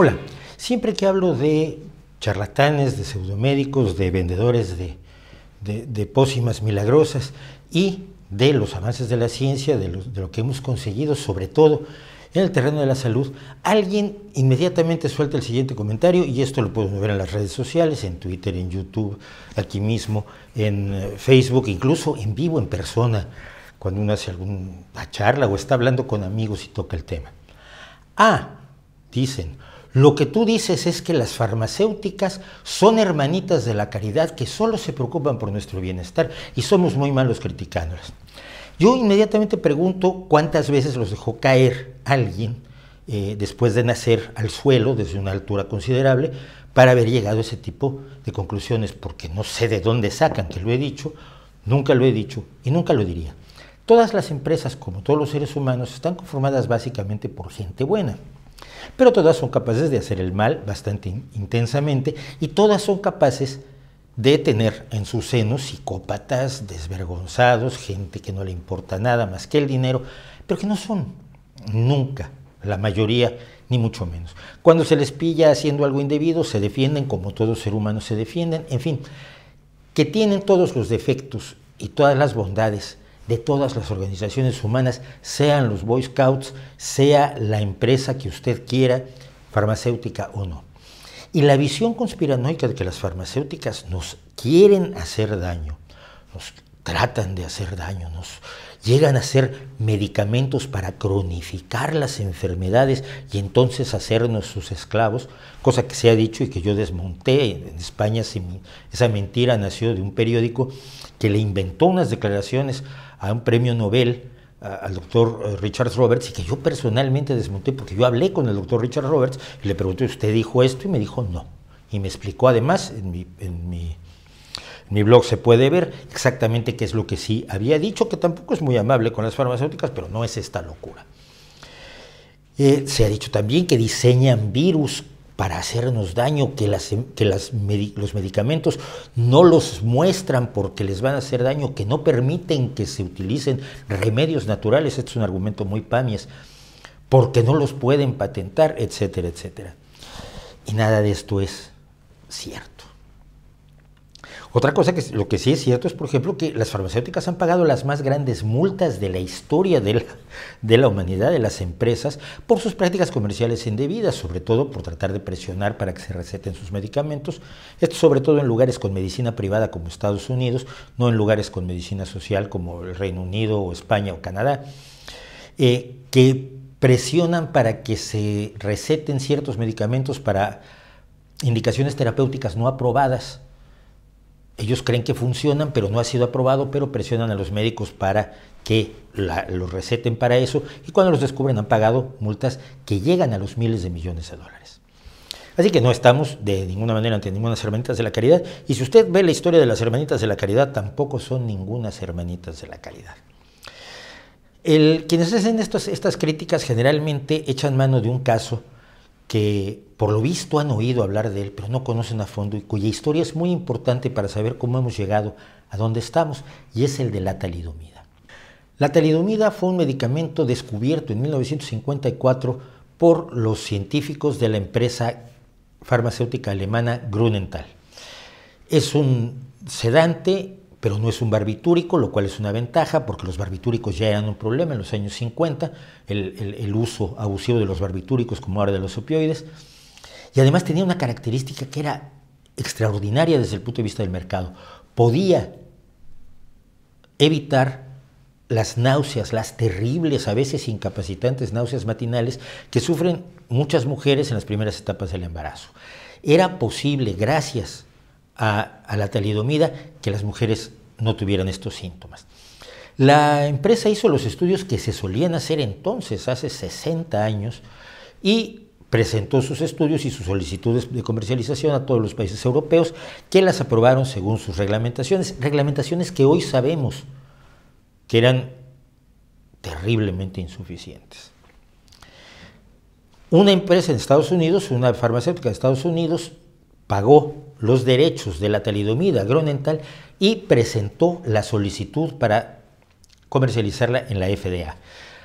Hola, siempre que hablo de charlatanes, de pseudomédicos, de vendedores de, de, pócimas milagrosas y de los avances de la ciencia, de, lo que hemos conseguido, sobre todo en el terreno de la salud, alguien inmediatamente suelta el siguiente comentario y esto lo podemos ver en las redes sociales, en Twitter, en YouTube, aquí mismo, en eh, Facebook, incluso en vivo, en persona, cuando uno hace alguna charla o está hablando con amigos y toca el tema. Ah, dicen, lo que tú dices es que las farmacéuticas son hermanitas de la caridad que solo se preocupan por nuestro bienestar y somos muy malos criticándolas. Yo inmediatamente pregunto cuántas veces los dejó caer alguien eh, después de nacer al suelo desde una altura considerable para haber llegado a ese tipo de conclusiones, porque no sé de dónde sacan que lo he dicho, nunca lo he dicho y nunca lo diría. Todas las empresas, como todos los seres humanos, están conformadas básicamente por gente buena. Pero todas son capaces de hacer el mal bastante intensamente y todas son capaces de tener en sus seno psicópatas, desvergonzados, gente que no le importa nada más que el dinero, pero que no son nunca la mayoría, ni mucho menos. Cuando se les pilla haciendo algo indebido, se defienden como todo ser humano se defienden, en fin, que tienen todos los defectos y todas las bondades de todas las organizaciones humanas, sean los Boy Scouts, sea la empresa que usted quiera, farmacéutica o no. Y la visión conspiranoica de que las farmacéuticas nos quieren hacer daño, nos tratan de hacer daño, nos llegan a hacer medicamentos para cronificar las enfermedades y entonces hacernos sus esclavos, cosa que se ha dicho y que yo desmonté. En España esa mentira nació de un periódico que le inventó unas declaraciones a un premio Nobel al doctor eh, Richard Roberts y que yo personalmente desmonté porque yo hablé con el doctor Richard Roberts y le pregunté, ¿usted dijo esto? Y me dijo, no. Y me explicó además en mi, en mi blog se puede ver exactamente qué es lo que sí había dicho, que tampoco es muy amable con las farmacéuticas, pero no es esta locura. Eh, se ha dicho también que diseñan virus para hacernos daño, que, las, que los medicamentos no los muestran porque les van a hacer daño, que no permiten que se utilicen remedios naturales, esto es un argumento muy pamies, porque no los pueden patentar, etcétera, etcétera. Y nada de esto es cierto. Otra cosa que lo que sí es cierto es, por ejemplo, que las farmacéuticas han pagado las más grandes multas de la historia de la, humanidad, de las empresas, por sus prácticas comerciales indebidas, sobre todo por tratar de presionar para que se receten sus medicamentos. Esto sobre todo en lugares con medicina privada como Estados Unidos, no en lugares con medicina social como el Reino Unido o España o Canadá, eh, que presionan para que se receten ciertos medicamentos para indicaciones terapéuticas no aprobadas ellos creen que funcionan, pero no ha sido aprobado, pero presionan a los médicos para que los receten para eso y cuando los descubren han pagado multas que llegan a los miles de millones de dólares. Así que no estamos de ninguna manera ante ninguna hermanitas de la caridad y si usted ve la historia de las hermanitas de la caridad, tampoco son ninguna hermanitas de la caridad. quienes hacen estas críticas generalmente echan mano de un caso que por lo visto han oído hablar de él, pero no conocen a fondo y cuya historia es muy importante para saber cómo hemos llegado a donde estamos, y es el de la talidomida. La talidomida fue un medicamento descubierto en 1954 por los científicos de la empresa farmacéutica alemana Grunenthal. Es un sedante pero no es un barbitúrico, lo cual es una ventaja porque los barbitúricos ya eran un problema en los años 50, el, uso abusivo de los barbitúricos como ahora de los opioides, y además tenía una característica que era extraordinaria desde el punto de vista del mercado. Podía evitar las náuseas, las terribles, a veces incapacitantes náuseas matinales que sufren muchas mujeres en las primeras etapas del embarazo. Era posible, gracias a, a la talidomida, que las mujeres no tuvieran estos síntomas. La empresa hizo los estudios que se solían hacer entonces, hace 60 años, y presentó sus estudios y sus solicitudes de comercialización a todos los países europeos que las aprobaron según sus reglamentaciones, reglamentaciones que hoy sabemos que eran terriblemente insuficientes. Una empresa en Estados Unidos, una farmacéutica de Estados Unidos, pagó los derechos de la talidomida agronental y presentó la solicitud para comercializarla en la FDA.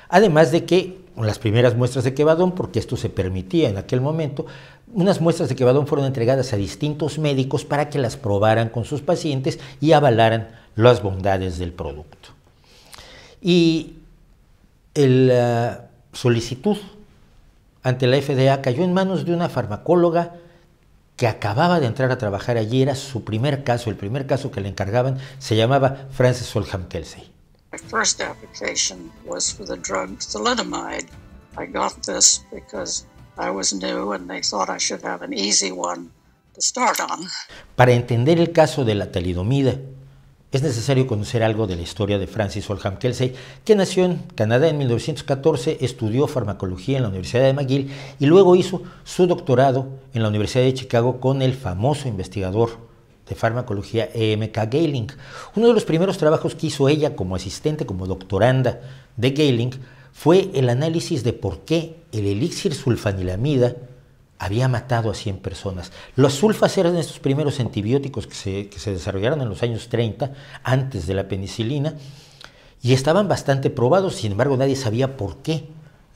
Además de que las primeras muestras de quevadón, porque esto se permitía en aquel momento, unas muestras de quevadón fueron entregadas a distintos médicos para que las probaran con sus pacientes y avalaran las bondades del producto. Y la ah, solicitud ante la FDA cayó en manos de una farmacóloga que acababa de entrar a trabajar allí, era su primer caso, el primer caso que le encargaban, se llamaba Francis Solham Kelsey. My first application was for the drug thalidomide. I got this because I was new and they thought I should have an easy one to start on. Para entender el caso de la talidomida, es necesario conocer algo de la historia de Francis Oldham Kelsey, que nació en Canadá en 1914, estudió farmacología en la Universidad de McGill y luego hizo su doctorado en la Universidad de Chicago con el famoso investigador de farmacología EMK Gayling. Uno de los primeros trabajos que hizo ella como asistente, como doctoranda de Gayling, fue el análisis de por qué el elixir sulfanilamida había matado a 100 personas. Los sulfas eran estos primeros antibióticos que se, desarrollaron en los años 30, antes de la penicilina, y estaban bastante probados, sin embargo nadie sabía por qué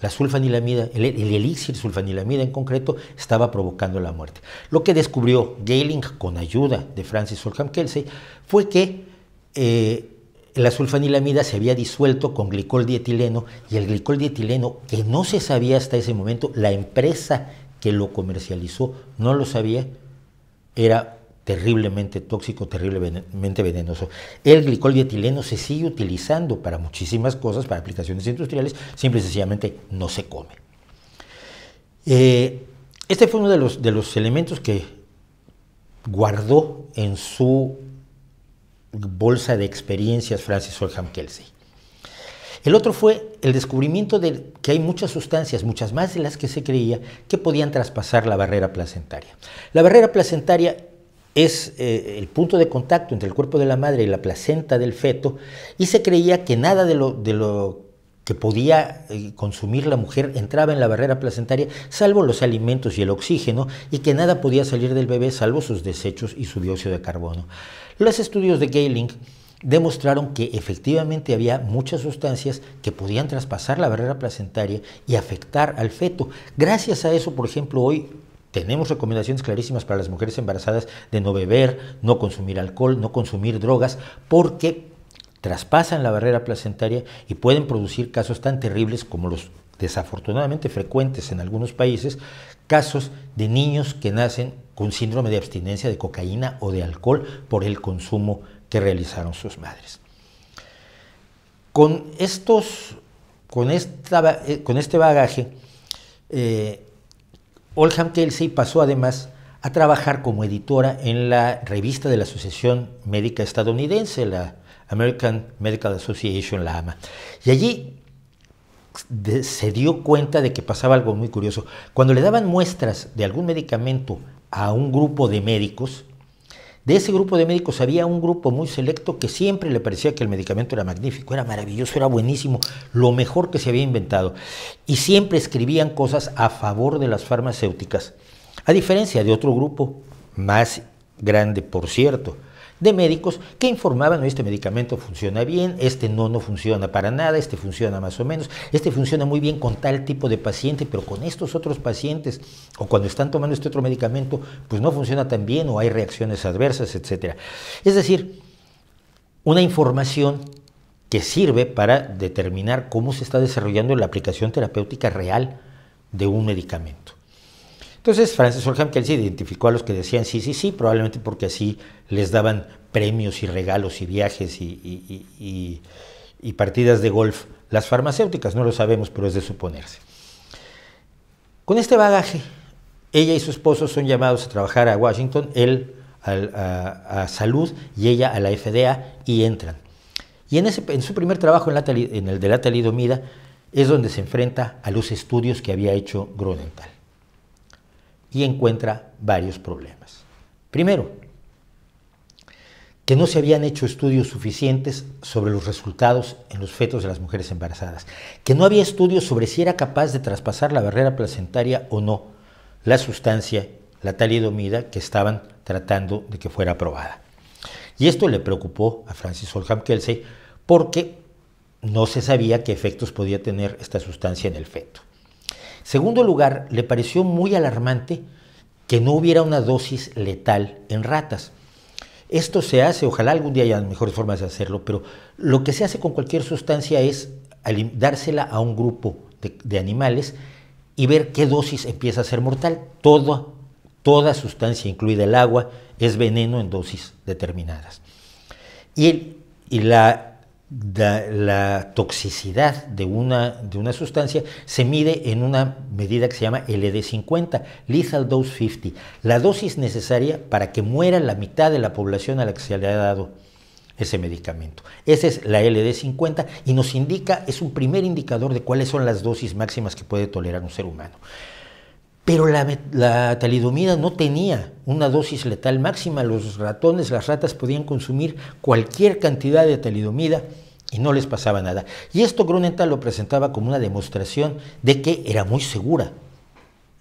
la sulfanilamida, el, el elixir sulfanilamida en concreto, estaba provocando la muerte. Lo que descubrió Gehling con ayuda de Francis Fulham Kelsey fue que eh, la sulfanilamida se había disuelto con glicol dietileno y el glicol dietileno, que no se sabía hasta ese momento, la empresa que lo comercializó no lo sabía, era terriblemente tóxico, terriblemente venenoso. El glicol dietileno se sigue utilizando para muchísimas cosas, para aplicaciones industriales, simple y sencillamente no se come. Eh, este fue uno de los, de los elementos que guardó en su bolsa de experiencias Francis Holham Kelsey. El otro fue el descubrimiento de que hay muchas sustancias, muchas más de las que se creía, que podían traspasar la barrera placentaria. La barrera placentaria es eh, el punto de contacto entre el cuerpo de la madre y la placenta del feto y se creía que nada de lo, de lo que podía eh, consumir la mujer entraba en la barrera placentaria, salvo los alimentos y el oxígeno, y que nada podía salir del bebé salvo sus desechos y su dióxido de carbono. Los estudios de Gehling demostraron que efectivamente había muchas sustancias que podían traspasar la barrera placentaria y afectar al feto. Gracias a eso, por ejemplo, hoy tenemos recomendaciones clarísimas para las mujeres embarazadas de no beber, no consumir alcohol, no consumir drogas, porque traspasan la barrera placentaria y pueden producir casos tan terribles como los desafortunadamente frecuentes en algunos países, casos de niños que nacen con síndrome de abstinencia de cocaína o de alcohol por el consumo que realizaron sus madres. Con, estos, con, esta, eh, con este bagaje, eh, Oldham Kelsey pasó además a trabajar como editora en la revista de la Asociación Médica Estadounidense, la American Medical Association, la AMA. Y allí se dio cuenta de que pasaba algo muy curioso. Cuando le daban muestras de algún medicamento a un grupo de médicos, de ese grupo de médicos había un grupo muy selecto que siempre le parecía que el medicamento era magnífico, era maravilloso, era buenísimo, lo mejor que se había inventado. Y siempre escribían cosas a favor de las farmacéuticas. A diferencia de otro grupo, más grande por cierto, de médicos que informaban, este medicamento funciona bien, este no, no funciona para nada, este funciona más o menos, este funciona muy bien con tal tipo de paciente, pero con estos otros pacientes o cuando están tomando este otro medicamento, pues no funciona tan bien o hay reacciones adversas, etc. Es decir, una información que sirve para determinar cómo se está desarrollando la aplicación terapéutica real de un medicamento. Entonces, Francis él Kelsey identificó a los que decían sí, sí, sí, probablemente porque así les daban premios y regalos y viajes y, partidas de golf las farmacéuticas, no lo sabemos, pero es de suponerse. Con este bagaje, ella y su esposo son llamados a trabajar a Washington, él a, salud y ella a la FDA y entran. Y en, su primer trabajo en, el de la talidomida es donde se enfrenta a los estudios que había hecho Gronenthal y encuentra varios problemas. Primero, que no se habían hecho estudios suficientes sobre los resultados en los fetos de las mujeres embarazadas, que no había estudios sobre si era capaz de traspasar la barrera placentaria o no la sustancia, la talidomida, que estaban tratando de que fuera aprobada. Y esto le preocupó a Francis Holham Kelsey porque no se sabía qué efectos podía tener esta sustancia en el feto. Segundo lugar, le pareció muy alarmante que no hubiera una dosis letal en ratas. Esto se hace, ojalá algún día haya mejores formas de hacerlo, pero lo que se hace con cualquier sustancia es dársela a un grupo de, animales y ver qué dosis empieza a ser mortal. Toda, toda sustancia, incluida el agua, es veneno en dosis determinadas. Y, y la la, la toxicidad de una, de una sustancia se mide en una medida que se llama LD50, Lethal Dose 50, la dosis necesaria para que muera la mitad de la población a la que se le ha dado ese medicamento. Esa es la LD50 y nos indica, es un primer indicador de cuáles son las dosis máximas que puede tolerar un ser humano. Pero la, talidomida no tenía una dosis letal máxima. Los ratones, las ratas podían consumir cualquier cantidad de talidomida y no les pasaba nada. Y esto Grunenthal lo presentaba como una demostración de que era muy segura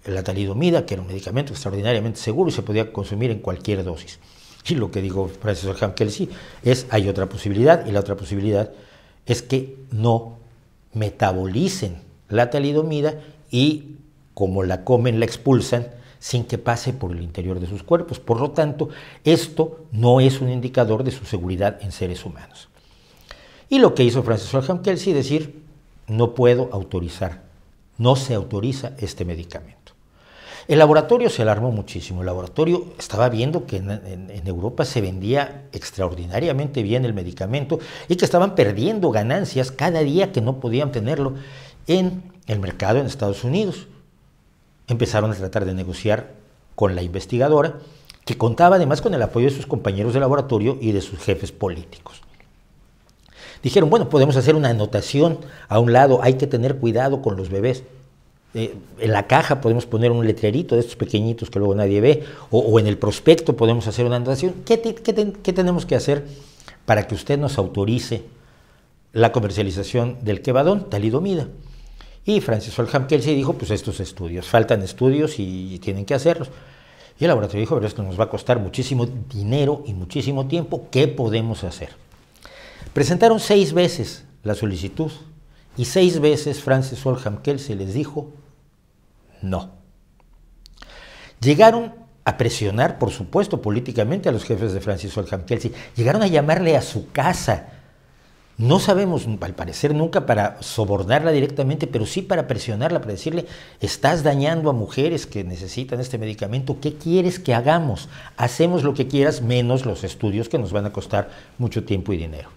la talidomida, que era un medicamento extraordinariamente seguro y se podía consumir en cualquier dosis. Y lo que dijo Francisco Hankel sí, es hay otra posibilidad y la otra posibilidad es que no metabolicen la talidomida y como la comen, la expulsan sin que pase por el interior de sus cuerpos. Por lo tanto, esto no es un indicador de su seguridad en seres humanos. Y lo que hizo Francis Solham Kelsey decir, no puedo autorizar, no se autoriza este medicamento. El laboratorio se alarmó muchísimo, el laboratorio estaba viendo que en Europa se vendía extraordinariamente bien el medicamento y que estaban perdiendo ganancias cada día que no podían tenerlo en el mercado en Estados Unidos empezaron a tratar de negociar con la investigadora, que contaba además con el apoyo de sus compañeros de laboratorio y de sus jefes políticos. Dijeron, bueno, podemos hacer una anotación a un lado, hay que tener cuidado con los bebés. Eh, en la caja podemos poner un letrerito de estos pequeñitos que luego nadie ve, o, en el prospecto podemos hacer una anotación. ¿Qué, tenemos que hacer para que usted nos autorice la comercialización del quevadón, talidomida? Y Francis Olham Kelsey dijo, pues estos estudios, faltan estudios y tienen que hacerlos. Y el laboratorio dijo, pero esto nos va a costar muchísimo dinero y muchísimo tiempo, ¿qué podemos hacer? Presentaron seis veces la solicitud y seis veces Francis Olham Kelsey les dijo, no. Llegaron a presionar, por supuesto, políticamente a los jefes de Francis Olham Kelsey, llegaron a llamarle a su casa no sabemos, al parecer, nunca para sobornarla directamente, pero sí para presionarla, para decirle, estás dañando a mujeres que necesitan este medicamento, ¿qué quieres que hagamos? Hacemos lo que quieras, menos los estudios que nos van a costar mucho tiempo y dinero.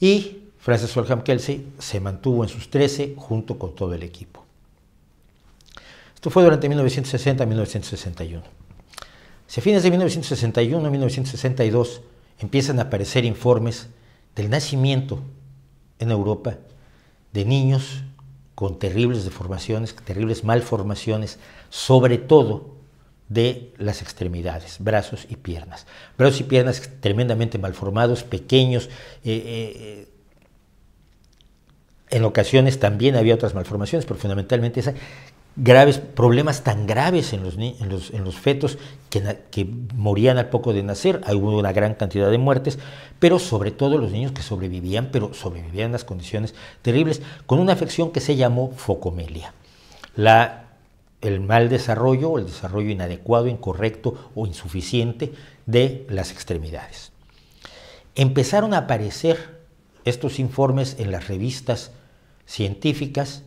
Y Frances Solham Kelsey se mantuvo en sus 13 junto con todo el equipo. Esto fue durante 1960-1961. Si a fines de 1961-1962 empiezan a aparecer informes el nacimiento en Europa de niños con terribles deformaciones, terribles malformaciones, sobre todo de las extremidades, brazos y piernas. Brazos y piernas tremendamente malformados, pequeños. Eh, eh, en ocasiones también había otras malformaciones, pero fundamentalmente esa, graves, problemas tan graves en los, fetos que, morían al poco de nacer. hay una gran cantidad de muertes, pero sobre todo los niños que sobrevivían, pero sobrevivían en las condiciones terribles, con una afección que se llamó focomelia. el mal desarrollo, el desarrollo inadecuado, incorrecto o insuficiente de las extremidades. Empezaron a aparecer estos informes en las revistas científicas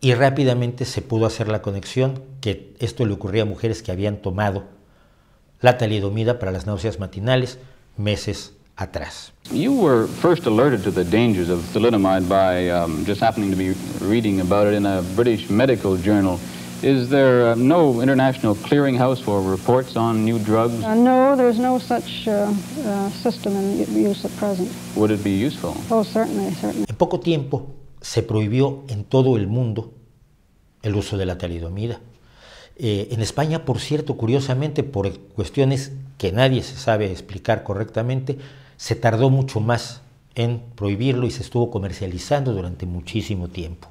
y rápidamente se pudo hacer la conexión que esto le ocurría a mujeres que habían tomado la talidomida para las náuseas matinales meses atrás. You were first alerted to the dangers of thalidomide by um, just happening to be reading about it in a British medical journal. Is there uh, no international clearinghouse for reports on new drugs? Uh, no, there's no such uh, uh, system in use at present. Would it be useful? Oh, certainly, certainly. En poco tiempo, se prohibió en todo el mundo el uso de la talidomida. Eh, en España, por cierto, curiosamente, por cuestiones que nadie se sabe explicar correctamente, se tardó mucho más en prohibirlo y se estuvo comercializando durante muchísimo tiempo.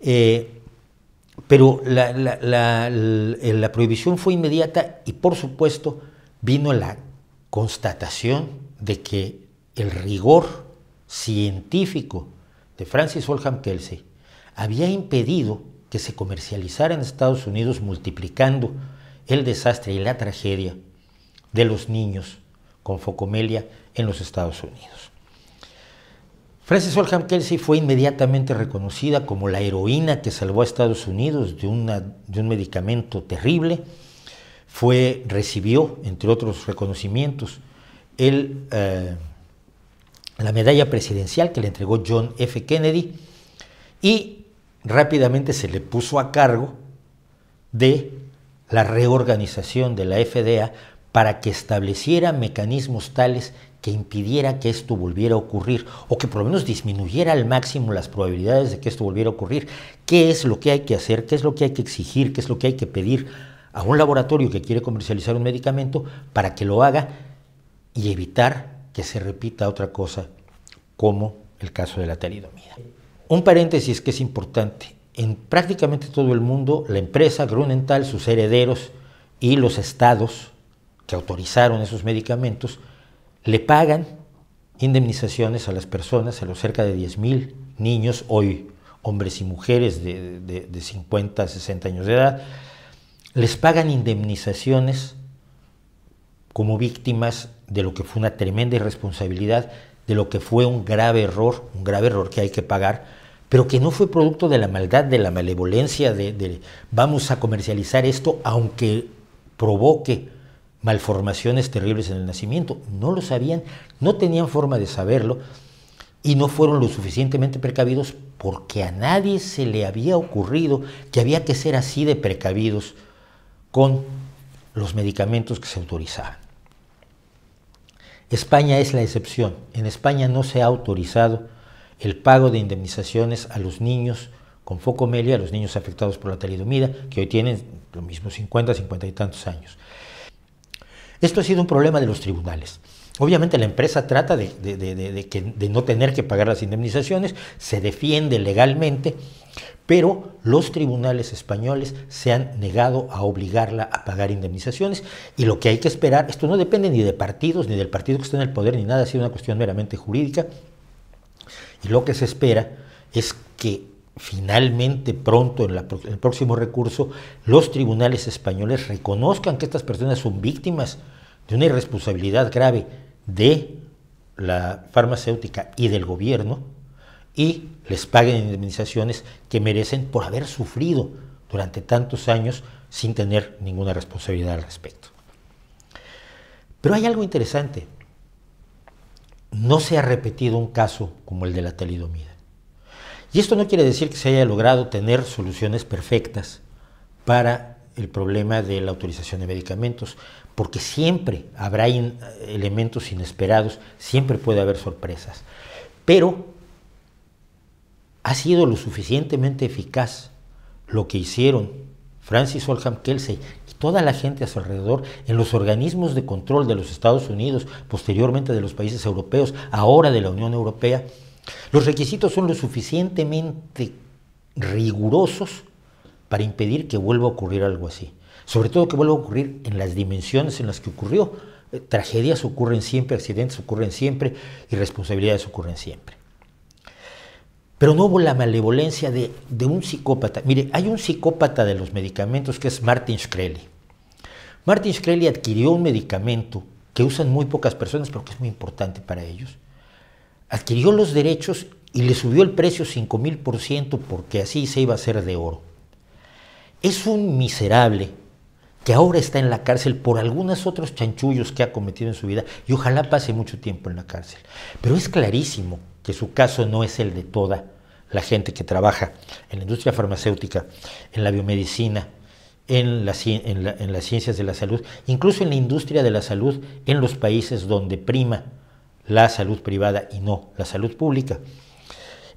Eh, pero la, prohibición fue inmediata y por supuesto vino la constatación de que el rigor científico de Francis Oldham Kelsey había impedido que se comercializara en Estados Unidos multiplicando el desastre y la tragedia de los niños con focomelia en los Estados Unidos. Francis Oldham Kelsey fue inmediatamente reconocida como la heroína que salvó a Estados Unidos de, de un medicamento terrible. Fue, recibió, entre otros reconocimientos, el eh, la medalla presidencial que le entregó John F. Kennedy y rápidamente se le puso a cargo de la reorganización de la FDA para que estableciera mecanismos tales que impidiera que esto volviera a ocurrir o que por lo menos disminuyera al máximo las probabilidades de que esto volviera a ocurrir. ¿Qué es lo que hay que hacer? ¿Qué es lo que hay que exigir? ¿Qué es lo que hay que pedir a un laboratorio que quiere comercializar un medicamento para que lo haga y evitar que se repita otra cosa como el caso de la talidomida. Un paréntesis que es importante. En prácticamente todo el mundo, la empresa Grunenthal, sus herederos y los estados que autorizaron esos medicamentos le pagan indemnizaciones a las personas, a los cerca de 10.000 niños hoy, hombres y mujeres de, 50 a 60 años de edad, les pagan indemnizaciones como víctimas de lo que fue una tremenda irresponsabilidad, de lo que fue un grave error, un grave error que hay que pagar, pero que no fue producto de la maldad, de la malevolencia, de, vamos a comercializar esto aunque provoque malformaciones terribles en el nacimiento. No lo sabían, no tenían forma de saberlo y no fueron lo suficientemente precavidos porque a nadie se le había ocurrido que había que ser así de precavidos con los medicamentos que se autorizaban. España es la excepción. En España no se ha autorizado el pago de indemnizaciones a los niños con foco focomelia, a los niños afectados por la talidomida, que hoy tienen los mismos 50, 50 y tantos años. Esto ha sido un problema de los tribunales. Obviamente la empresa trata de, de, no tener que pagar las indemnizaciones, se defiende legalmente pero los tribunales españoles se han negado a obligarla a pagar indemnizaciones y lo que hay que esperar, esto no depende ni de partidos, ni del partido que está en el poder, ni nada, ha sido una cuestión meramente jurídica, y lo que se espera es que finalmente pronto en, el próximo recurso los tribunales españoles reconozcan que estas personas son víctimas de una irresponsabilidad grave de la farmacéutica y del gobierno y les paguen indemnizaciones que merecen por haber sufrido durante tantos años sin tener ninguna responsabilidad al respecto. Pero hay algo interesante. No se ha repetido un caso como el de la talidomida. Y esto no quiere decir que se haya logrado tener soluciones perfectas para el problema de la autorización de medicamentos, porque siempre habrá elementos inesperados, siempre puede haber sorpresas. Pero ha sido lo suficientemente eficaz lo que hicieron Francis Olham Kelsey y toda la gente a su alrededor en los organismos de control de los Estados Unidos, posteriormente de los países europeos, ahora de la Unión Europea. Los requisitos son lo suficientemente rigurosos para impedir que vuelva a ocurrir algo así. Sobre todo que vuelva a ocurrir en las dimensiones en las que ocurrió. Eh, tragedias ocurren siempre, accidentes ocurren siempre y responsabilidades ocurren siempre. Pero no hubo la malevolencia de, un psicópata. Mire, hay un psicópata de los medicamentos que es Martin Shkreli. Martin Shkreli adquirió un medicamento que usan muy pocas personas, pero que es muy importante para ellos. Adquirió los derechos y le subió el precio 5.000% porque así se iba a hacer de oro. Es un miserable que ahora está en la cárcel por algunos otros chanchullos que ha cometido en su vida y ojalá pase mucho tiempo en la cárcel. Pero es clarísimo que su caso no es el de toda la gente que trabaja en la industria farmacéutica, en la biomedicina, en, las ciencias de la salud, incluso en la industria de la salud en los países donde prima la salud privada y no la salud pública.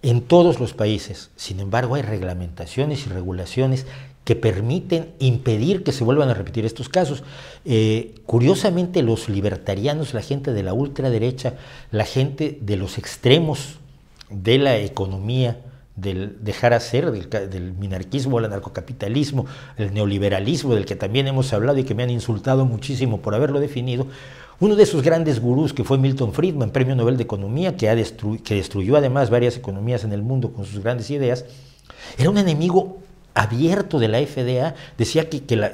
En todos los países, sin embargo, hay reglamentaciones y regulaciones que permiten impedir que se vuelvan a repetir estos casos. Eh, curiosamente, los libertarianos, la gente de la ultraderecha, la gente de los extremos de la economía, del dejar hacer, del, del minarquismo, el anarcocapitalismo, el neoliberalismo, del que también hemos hablado y que me han insultado muchísimo por haberlo definido, uno de sus grandes gurús, que fue Milton Friedman, premio Nobel de Economía, que, ha que destruyó además varias economías en el mundo con sus grandes ideas, era un enemigo abierto de la FDA decía que, la,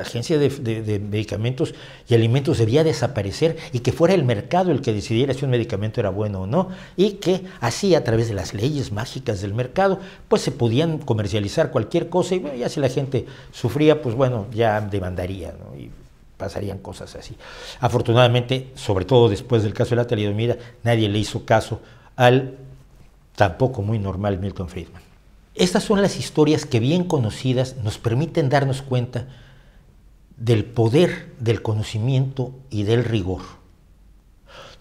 Agencia de, Medicamentos y Alimentos debía desaparecer y que fuera el mercado el que decidiera si un medicamento era bueno o no y que así a través de las leyes mágicas del mercado pues se podían comercializar cualquier cosa y bueno, ya si la gente sufría pues bueno ya demandaría y pasarían cosas así. Afortunadamente, sobre todo después del caso de la talidomida, nadie le hizo caso al tampoco muy normal Milton Friedman. Estas son las historias que bien conocidas nos permiten darnos cuenta del poder del conocimiento y del rigor.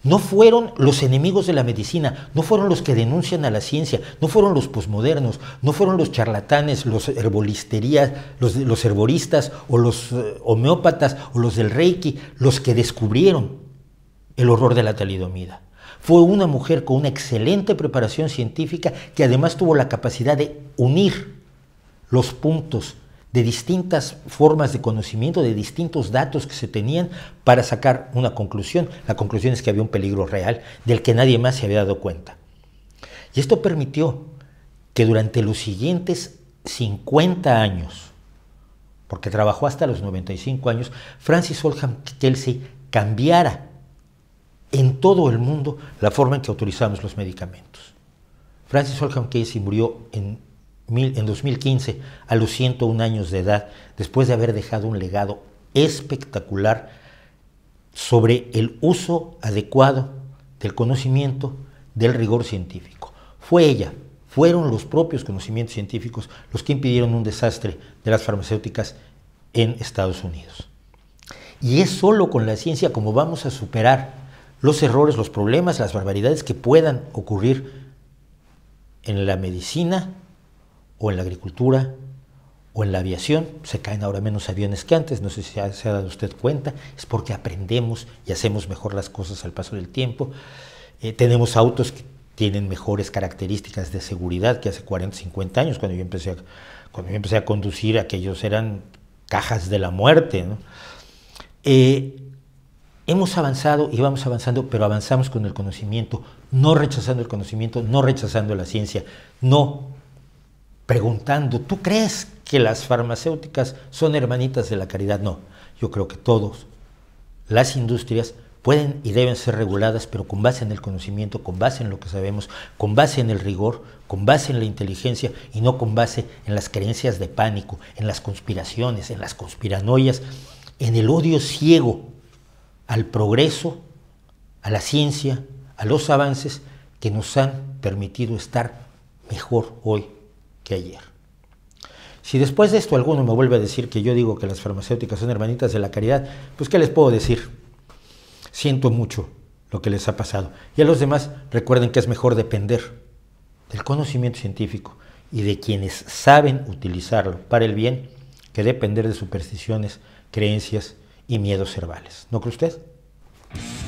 No fueron los enemigos de la medicina, no fueron los que denuncian a la ciencia, no fueron los posmodernos, no fueron los charlatanes, los herbolisterías, los, herboristas o los eh, homeópatas o los del reiki los que descubrieron el horror de la talidomida. Fue una mujer con una excelente preparación científica que además tuvo la capacidad de unir los puntos de distintas formas de conocimiento, de distintos datos que se tenían para sacar una conclusión. La conclusión es que había un peligro real del que nadie más se había dado cuenta. Y esto permitió que durante los siguientes 50 años, porque trabajó hasta los 95 años, Francis Oldham Kelsey cambiara en todo el mundo la forma en que autorizamos los medicamentos. Francis Holcomb Casey murió en, en 2015 a los 101 años de edad después de haber dejado un legado espectacular sobre el uso adecuado del conocimiento del rigor científico. Fue ella, fueron los propios conocimientos científicos los que impidieron un desastre de las farmacéuticas en Estados Unidos. Y es solo con la ciencia como vamos a superar los errores, los problemas, las barbaridades que puedan ocurrir en la medicina o en la agricultura o en la aviación. Se caen ahora menos aviones que antes, no sé si se ha dado usted cuenta, es porque aprendemos y hacemos mejor las cosas al paso del tiempo. Eh, tenemos autos que tienen mejores características de seguridad que hace 40, 50 años, cuando yo empecé a, conducir, aquellos eran cajas de la muerte. Eh, hemos avanzado y vamos avanzando, pero avanzamos con el conocimiento, no rechazando el conocimiento, no rechazando la ciencia, no preguntando, ¿tú crees que las farmacéuticas son hermanitas de la caridad? No, yo creo que todas las industrias, pueden y deben ser reguladas, pero con base en el conocimiento, con base en lo que sabemos, con base en el rigor, con base en la inteligencia y no con base en las creencias de pánico, en las conspiraciones, en las conspiranoias, en el odio ciego al progreso, a la ciencia, a los avances que nos han permitido estar mejor hoy que ayer. Si después de esto alguno me vuelve a decir que yo digo que las farmacéuticas son hermanitas de la caridad, pues ¿qué les puedo decir? Siento mucho lo que les ha pasado. Y a los demás recuerden que es mejor depender del conocimiento científico y de quienes saben utilizarlo para el bien que depender de supersticiones, creencias y miedos cervales. ¿No cree usted?